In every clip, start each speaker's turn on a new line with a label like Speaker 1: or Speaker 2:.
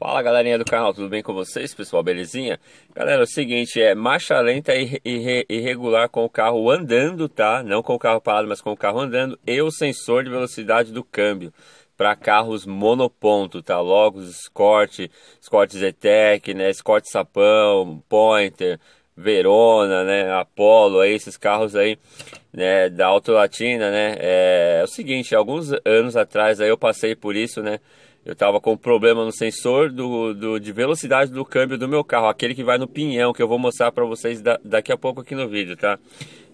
Speaker 1: Fala galerinha do canal, tudo bem com vocês? Pessoal, belezinha? Galera, é o seguinte, é marcha lenta e irregular com o carro andando, tá? Não com o carro parado, mas com o carro andando e o sensor de velocidade do câmbio para carros monoponto, tá? Logo, Escort, Escort Zetec, né? Escort Sapão, Pointer, Verona, né? Apollo, aí, esses carros aí, né? Da Auto Latina, né? É, é o seguinte, alguns anos atrás aí eu passei por isso, né? Eu estava com um problema no sensor do, do, de velocidade do câmbio do meu carro, aquele que vai no pinhão, que eu vou mostrar para vocês da, daqui a pouco aqui no vídeo, tá?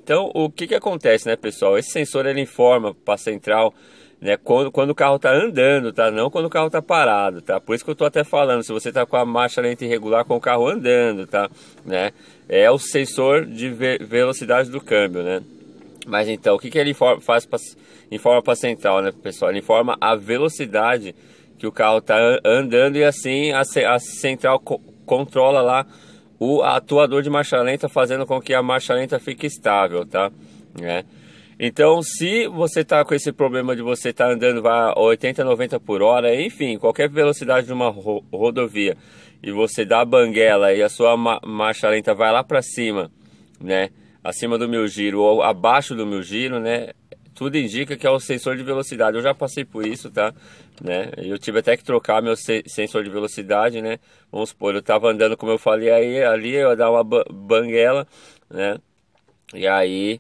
Speaker 1: Então, o que, que acontece, né, pessoal? Esse sensor ele informa para a central né, quando, quando o carro está andando, tá? Não quando o carro está parado, tá? Por isso que eu estou até falando, se você está com a marcha lenta irregular com o carro andando, tá? Né? É o sensor de ve velocidade do câmbio, né? Mas então, o que, que ele informa, faz pra, informa para a central, né, pessoal? Ele informa a velocidade que o carro está andando e assim a, a central co controla lá o atuador de marcha lenta fazendo com que a marcha lenta fique estável, tá? É. Então, se você está com esse problema de você estar tá andando a 80, 90 por hora, enfim, qualquer velocidade de uma ro rodovia e você dá a banguela e a sua ma marcha lenta vai lá para cima, né? Acima do meu giro ou abaixo do meu giro, né? tudo indica que é o sensor de velocidade. Eu já passei por isso, tá? Né? Eu tive até que trocar meu sensor de velocidade, né? Vamos supor, eu tava andando, como eu falei aí, ali eu ia dar uma banguela, né? E aí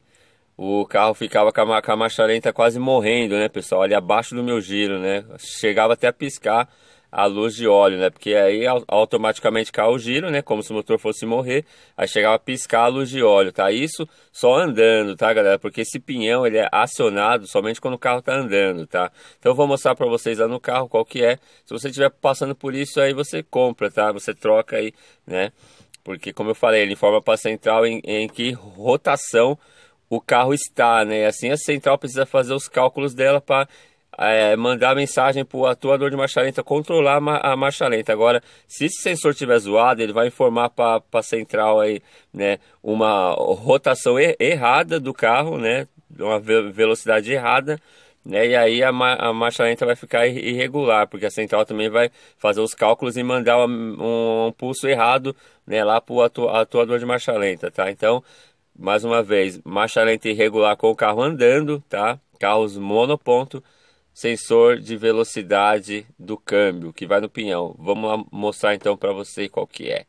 Speaker 1: o carro ficava com a, com a marcha lenta quase morrendo, né, pessoal? Ali abaixo do meu giro, né? Chegava até a piscar a luz de óleo, né? Porque aí automaticamente cai o giro, né? Como se o motor fosse morrer, aí chegava a piscar a luz de óleo, tá? Isso só andando, tá, galera? Porque esse pinhão ele é acionado somente quando o carro tá andando, tá? Então eu vou mostrar para vocês lá no carro qual que é. Se você estiver passando por isso aí você compra, tá? Você troca aí, né? Porque como eu falei, ele informa para central em, em que rotação o carro está, né? Assim a central precisa fazer os cálculos dela para é, mandar mensagem para o atuador de marcha lenta controlar a marcha lenta. Agora, se esse sensor tiver zoado, ele vai informar para a central aí, né, uma rotação er errada do carro, né, uma ve velocidade errada, né, e aí a, ma a, marcha lenta vai ficar irregular, porque a central também vai fazer os cálculos e mandar um, um pulso errado, né, lá para o atu atuador de marcha lenta, tá? Então, mais uma vez, marcha lenta irregular com o carro andando, tá? Carros monoponto, sensor de velocidade do câmbio que vai no pinhão. Vamos mostrar então para você qual que é.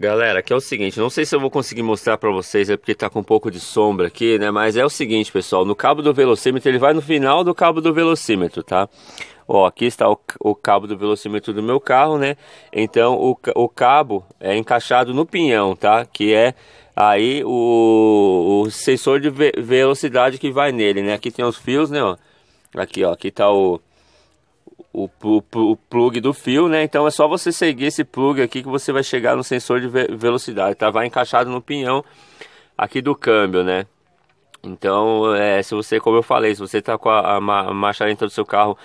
Speaker 1: Galera, aqui é o seguinte, não sei se eu vou conseguir mostrar para vocês, é porque tá com um pouco de sombra aqui, né? Mas é o seguinte, pessoal, no cabo do velocímetro, ele vai no final do cabo do velocímetro, tá? ó, aqui está o, o cabo do velocímetro do meu carro, né? Então o, o cabo é encaixado no pinhão, tá? Que é aí o, o sensor de ve velocidade que vai nele, né? Aqui tem os fios, né? Ó. Aqui, ó, aqui tá o, o, o, plug do fio, né? Então é só você seguir esse plug aqui que você vai chegar no sensor de ve velocidade, tá? Vai encaixado no pinhão aqui do câmbio, né? Então, é, se você, como eu falei, se você está com a, a, a marcha dentro do seu carro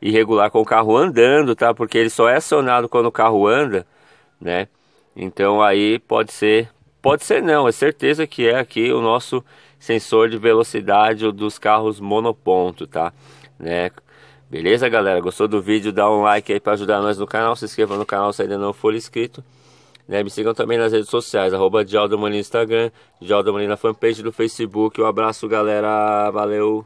Speaker 1: irregular com o carro andando, tá? Porque ele só é acionado quando o carro anda, né? Então aí pode ser, pode ser não, é certeza que é aqui o nosso sensor de velocidade dos carros monoponto, tá? Né? Beleza, galera? Gostou do vídeo? Dá um like aí para ajudar nós no canal, se inscreva no canal se ainda não for inscrito. Né? Me sigam também nas redes sociais, arroba no Instagram, Dialdo na fanpage do Facebook. Um abraço, galera. Valeu!